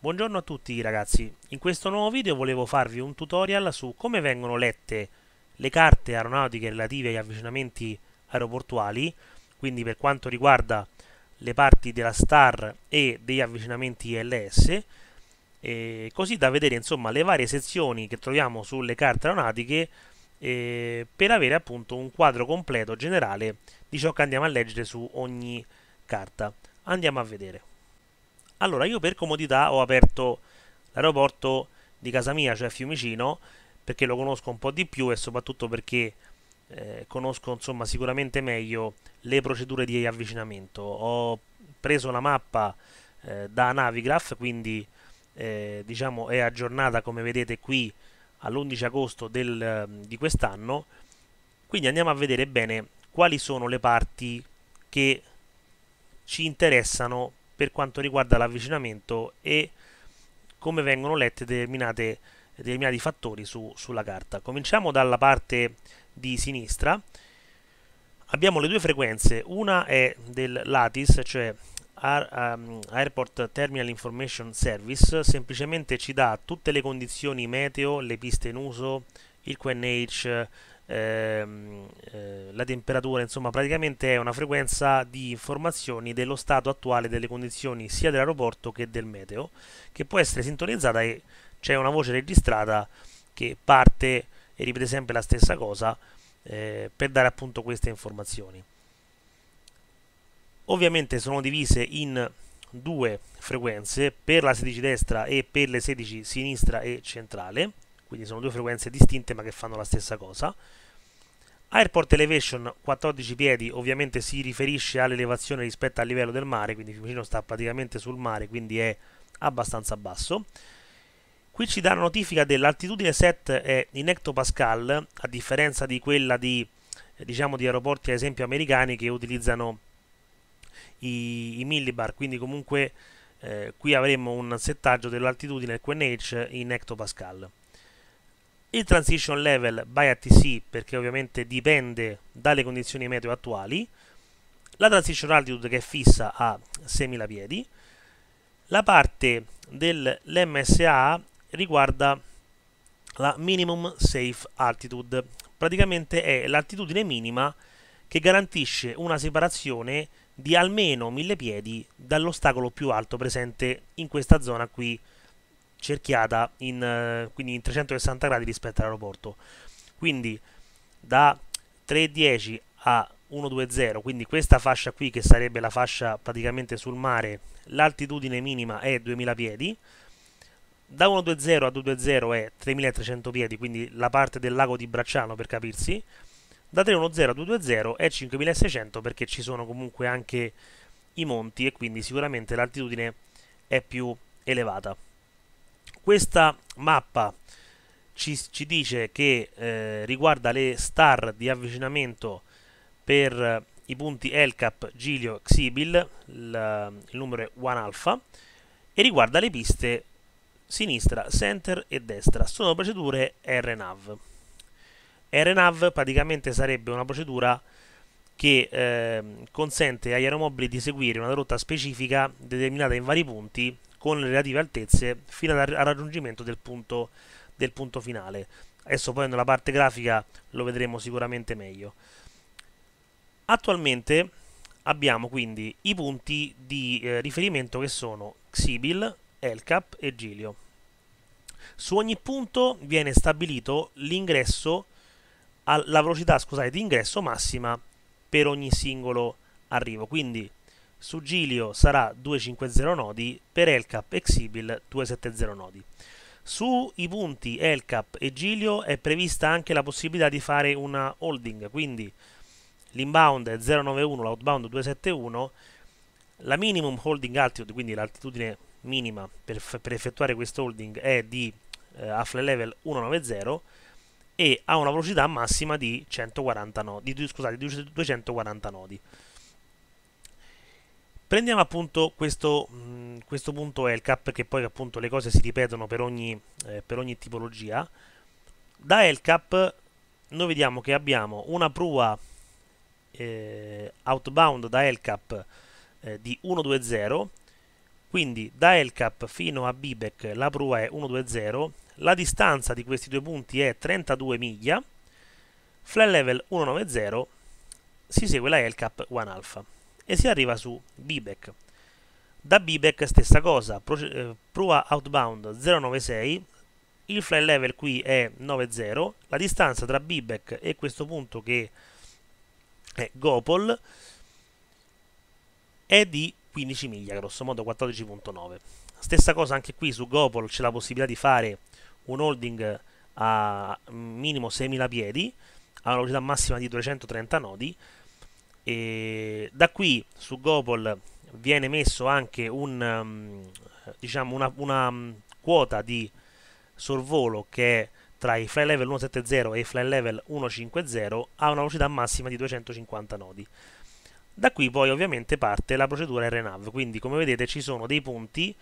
Buongiorno a tutti ragazzi, in questo nuovo video volevo farvi un tutorial su come vengono lette le carte aeronautiche relative agli avvicinamenti aeroportuali, quindi per quanto riguarda le parti della STAR e degli avvicinamenti ILS, eh, così da vedere insomma le varie sezioni che troviamo sulle carte aeronautiche eh, per avere appunto un quadro completo generale di ciò che andiamo a leggere su ogni carta. Andiamo a vedere. Allora, io per comodità ho aperto l'aeroporto di casa mia, cioè Fiumicino, perché lo conosco un po' di più e soprattutto perché eh, conosco insomma sicuramente meglio le procedure di avvicinamento. Ho preso la mappa eh, da Navigraph, quindi eh, diciamo è aggiornata come vedete qui all'11 agosto del, ehm, di quest'anno. Quindi andiamo a vedere bene quali sono le parti che ci interessano per quanto riguarda l'avvicinamento e come vengono letti determinati fattori su, sulla carta. Cominciamo dalla parte di sinistra. Abbiamo le due frequenze, una è del LATIS, cioè ehm, Airport Terminal Information Service, semplicemente ci dà tutte le condizioni meteo, le piste in uso, il QNH, ehm, eh, la temperatura, insomma praticamente è una frequenza di informazioni dello stato attuale delle condizioni sia dell'aeroporto che del meteo, che può essere sintonizzata e c'è una voce registrata che parte e ripete sempre la stessa cosa eh, per dare appunto queste informazioni. Ovviamente sono divise in due frequenze per la 16 destra e per le 16 sinistra e centrale quindi sono due frequenze distinte ma che fanno la stessa cosa. Airport Elevation 14 piedi ovviamente si riferisce all'elevazione rispetto al livello del mare, quindi Fiumicino sta praticamente sul mare, quindi è abbastanza basso. Qui ci dà la notifica dell'altitudine set in hectopascal, a differenza di quella di, eh, diciamo, di aeroporti ad esempio americani che utilizzano i, i millibar, quindi comunque eh, qui avremo un settaggio dell'altitudine QNH in hectopascal il transition level by ATC perché ovviamente dipende dalle condizioni meteo attuali, la transition altitude che è fissa a 6.000 piedi, la parte dell'MSA riguarda la minimum safe altitude, praticamente è l'altitudine minima che garantisce una separazione di almeno 1000 piedi dall'ostacolo più alto presente in questa zona qui cerchiata in, eh, quindi in 360 gradi rispetto all'aeroporto. Quindi da 3.10 a 1.20, quindi questa fascia qui che sarebbe la fascia praticamente sul mare, l'altitudine minima è 2000 piedi, da 1.20 a 2.20 è 3.300 piedi, quindi la parte del lago di Bracciano per capirsi, da 3.10 a 2.20 è 5.600 perché ci sono comunque anche i monti e quindi sicuramente l'altitudine è più elevata. Questa mappa ci, ci dice che eh, riguarda le star di avvicinamento per eh, i punti Elcap, Giglio, Xibil, il, il numero è 1 alfa, e riguarda le piste sinistra, center e destra. Sono procedure RNAV. RNAV praticamente sarebbe una procedura che eh, consente agli aeromobili di seguire una rotta specifica determinata in vari punti con le relative altezze fino al raggiungimento del punto, del punto finale. Adesso poi nella parte grafica lo vedremo sicuramente meglio. Attualmente abbiamo quindi i punti di eh, riferimento che sono Xibil, Elcap e Gilio. Su ogni punto viene stabilito l'ingresso, la velocità scusate, di ingresso massima per ogni singolo arrivo. Quindi su Gilio sarà 250 nodi, per Elcap e Xibil 270 nodi. Sui punti Elcap e Gilio è prevista anche la possibilità di fare una holding, quindi l'inbound è 091, l'outbound 271, la minimum holding altitude, quindi l'altitudine minima per, per effettuare questo holding è di eh, affle level 190 e ha una velocità massima di, 140 nodi, di, scusate, di 240 nodi prendiamo appunto questo, mh, questo punto LCAP che poi appunto le cose si ripetono per ogni, eh, per ogni tipologia da LCAP noi vediamo che abbiamo una prua eh, outbound da LCAP eh, di 120 quindi da LCAP fino a Bibec la prua è 120 la distanza di questi due punti è 32 miglia flat level 190 si segue la LCAP 1 alpha e si arriva su Bibek. Da Bibek stessa cosa, Pro, eh, prua outbound 096, il fly level qui è 90, la distanza tra Bibek e questo punto che è Gopol è di 15 miglia, grosso modo 14.9. Stessa cosa anche qui su Gopol c'è la possibilità di fare un holding a minimo 6.000 piedi, a una velocità massima di 230 nodi, e da qui su Gopol viene messo anche un, um, diciamo una, una, um, quota di sorvolo che è tra i fly level 170 e i fly level 150 a una velocità massima di 250 nodi. Da qui poi ovviamente parte la procedura RNAV, quindi come vedete ci sono dei punti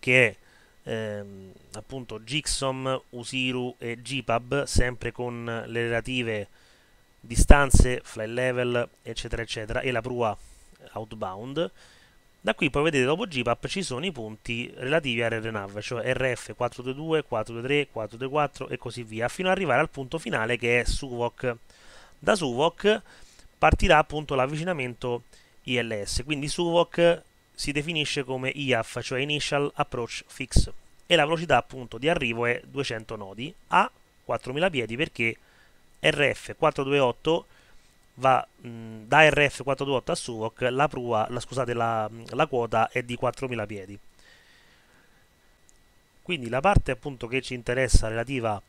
che è ehm, appunto Gixom, Usiru e Gpub, sempre con le relative distanze, fly level, eccetera, eccetera, e la prua eh, outbound. Da qui poi vedete dopo GPAP ci sono i punti relativi a RNAV, cioè RF 422, 423, 424 e così via, fino ad arrivare al punto finale che è SUVOC. Da SUVOC partirà appunto l'avvicinamento ILS, quindi SUVOC si definisce come IAF, cioè Initial Approach Fix, e la velocità appunto di arrivo è 200 nodi a 4000 piedi perché RF428 va mh, mm, da RF428 a Suwok, la, prua, la, scusate, la, la quota è di 4.000 piedi. Quindi la parte appunto che ci interessa relativa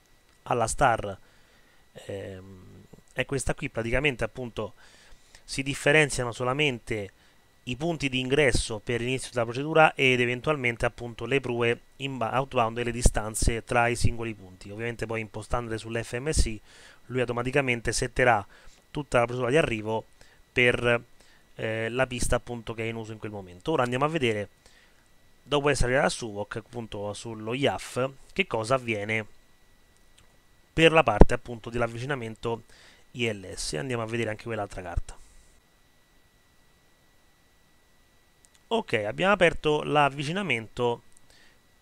alla star ehm, è questa qui, praticamente appunto si differenziano solamente i punti di ingresso per l'inizio della procedura ed eventualmente appunto le prue in outbound e le distanze tra i singoli punti. Ovviamente poi impostandole sull'FMC lui automaticamente setterà tutta la procedura di arrivo per eh, la pista appunto che è in uso in quel momento. Ora andiamo a vedere dopo essere arrivata a Suvok appunto sullo IAF che cosa avviene per la parte appunto dell'avvicinamento ILS. Andiamo a vedere anche quell'altra carta. Ok, abbiamo aperto l'avvicinamento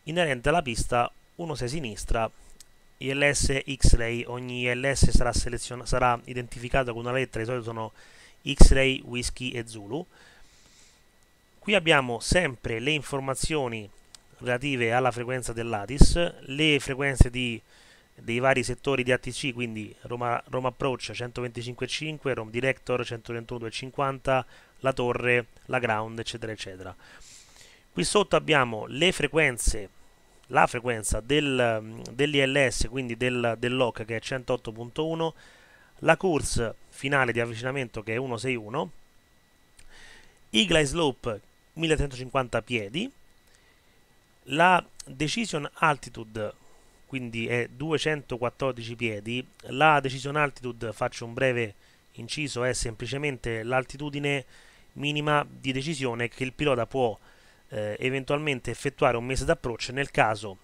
inerente alla pista 1-6 sinistra ILS X-Ray, ogni ILS sarà, sarà identificata con una lettera, di solito sono X-Ray, Whisky e Zulu. Qui abbiamo sempre le informazioni relative alla frequenza dell'ATIS, le frequenze di, dei vari settori di ATC, quindi Roma, Roma Approach 125,5, Rome Director 131,250, la torre, la ground, eccetera, eccetera. Qui sotto abbiamo le frequenze, la frequenza del, dell'ILS, quindi del, dell'OC che è 108.1, la course finale di avvicinamento che è 161, i glide Slope 1350 piedi, la Decision Altitude quindi è 214 piedi, la Decision Altitude faccio un breve inciso è semplicemente l'altitudine minima di decisione che il pilota può eh, eventualmente effettuare un mese d'approccio nel caso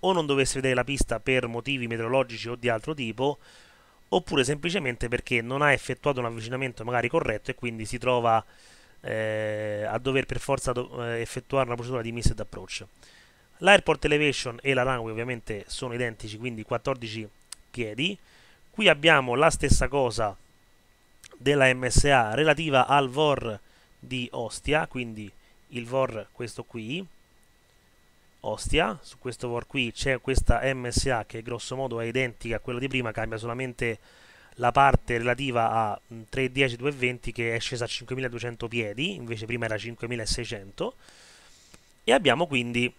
o non dovesse vedere la pista per motivi meteorologici o di altro tipo oppure semplicemente perché non ha effettuato un avvicinamento magari corretto e quindi si trova eh, a dover per forza do- eh, effettuare una procedura di missed d'approccio. L'airport elevation e la runway ovviamente sono identici, quindi 14 piedi. Qui abbiamo la stessa cosa della MSA relativa al VOR di Ostia, quindi il VOR questo qui, Ostia, su questo VOR qui c'è questa MSA che grossomodo è identica a quella di prima, cambia solamente la parte relativa a 310-220 che è scesa a 5200 piedi, invece prima era 5600, e abbiamo quindi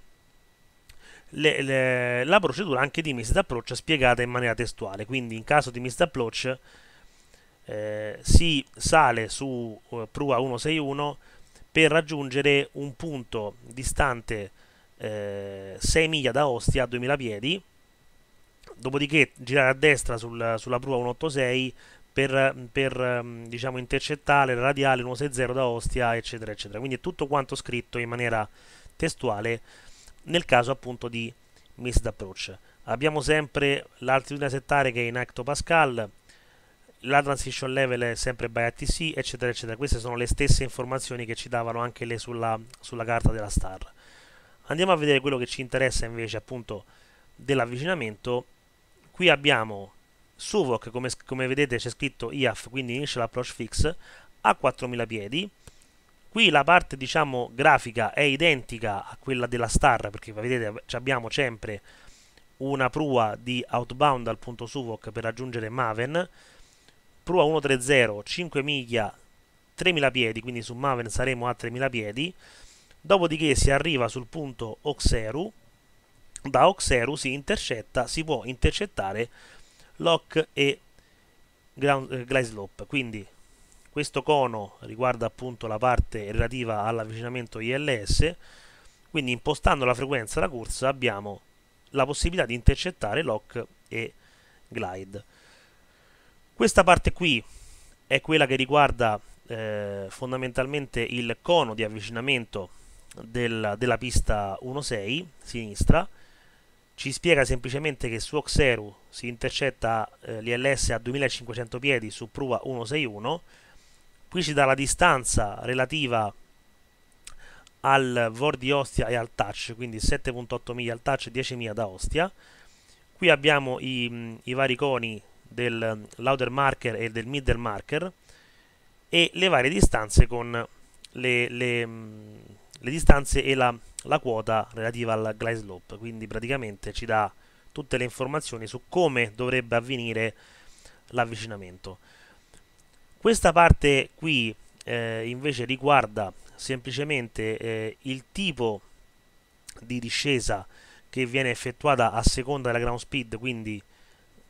le, le, la procedura anche di missed approach spiegata in maniera testuale, quindi in caso di missed approach eh, si sale su eh, prua 161 per raggiungere un punto distante eh, 6 miglia da Ostia a 2000 piedi dopodiché girare a destra sul, sulla prua 186 per, per mm, diciamo, intercettare il radiale 160 da Ostia eccetera eccetera quindi è tutto quanto scritto in maniera testuale nel caso appunto di missed approach abbiamo sempre l'altitudine da settare che è in hectopascal la transition level è sempre by ATC, eccetera, eccetera. Queste sono le stesse informazioni che ci davano anche le sulla, sulla carta della star. Andiamo a vedere quello che ci interessa invece appunto dell'avvicinamento. Qui abbiamo Suvok, come, come vedete c'è scritto IAF, quindi Initial Approach Fix, a 4000 piedi. Qui la parte diciamo grafica è identica a quella della star, perché vedete abbiamo sempre una prua di outbound al punto Suvok per raggiungere Maven, Prua 130, 5 miglia, 3000 piedi, quindi su Maven saremo a 3000 piedi. Dopodiché si arriva sul punto Oxeru, da Oxeru si intercetta, si può intercettare Lock e Glide eh, Slope, quindi questo cono riguarda appunto la parte relativa all'avvicinamento ILS, quindi impostando la frequenza della corsa abbiamo la possibilità di intercettare Lock e Glide. Questa parte qui è quella che riguarda eh, fondamentalmente il cono di avvicinamento del, della pista 1.6 sinistra ci spiega semplicemente che su Oxeru si intercetta eh, l'ILS a 2500 piedi su prua 161 qui ci dà la distanza relativa al VOR di Ostia e al touch quindi 7.8 miglia al touch e 10 miglia da Ostia qui abbiamo i, i vari coni del ehm, louder marker e del middle marker e le varie distanze con le, le, mm, le distanze e la, la, quota relativa al glide slope quindi praticamente ci dà tutte le informazioni su come dovrebbe avvenire l'avvicinamento questa parte qui eh, invece riguarda semplicemente eh, il tipo di discesa che viene effettuata a seconda della ground speed quindi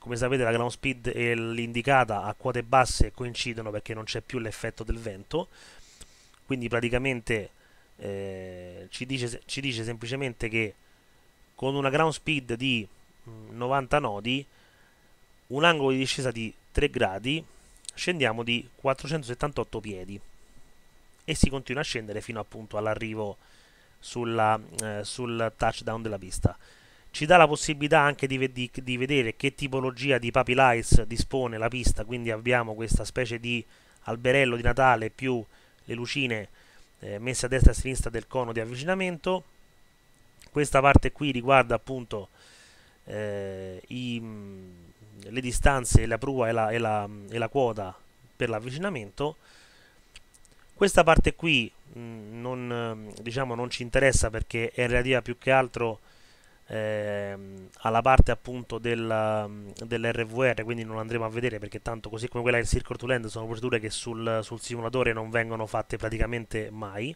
come sapete la ground speed e l'indicata a quote basse coincidono perché non c'è più l'effetto del vento quindi praticamente eh, ci, dice, ci, dice, semplicemente che con una ground speed di 90 mm, nodi un angolo di discesa di 3 gradi scendiamo di 478 piedi e si continua a scendere fino appunto all'arrivo eh, sul touchdown della pista ci dà la possibilità anche di, di, di vedere che tipologia di papilice dispone la pista, quindi abbiamo questa specie di alberello di Natale più le lucine eh, messe a destra e a sinistra del cono di avvicinamento. Questa parte qui riguarda appunto eh, i, le distanze, la prua e la, e la, e la quota per l'avvicinamento. Questa parte qui mh, non, diciamo, non ci interessa perché è relativa più che altro ehm, alla parte appunto della, mm, dell'RVR, quindi non andremo a vedere perché tanto così come quella in Circle to Land sono procedure che sul, sul simulatore non vengono fatte praticamente mai.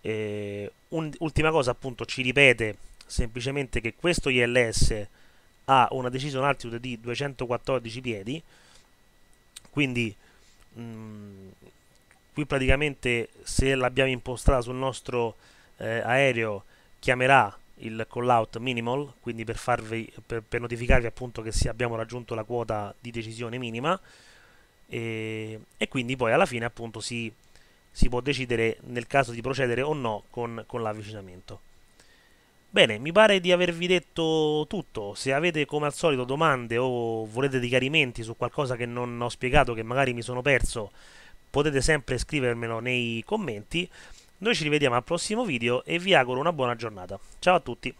E, un, ultima cosa appunto ci ripete semplicemente che questo ILS ha una decision altitude di 214 piedi, quindi mh, mm, qui praticamente se l'abbiamo impostata sul nostro eh, aereo chiamerà il call out minimal, quindi per, farvi, per, per notificarvi appunto che sì, abbiamo raggiunto la quota di decisione minima e, e quindi poi alla fine appunto si, si, può decidere nel caso di procedere o no con, con l'avvicinamento. Bene, mi pare di avervi detto tutto, se avete come al solito domande o volete dei chiarimenti su qualcosa che non ho spiegato, che magari mi sono perso, potete sempre scrivermelo nei commenti noi ci rivediamo al prossimo video e vi auguro una buona giornata. Ciao a tutti!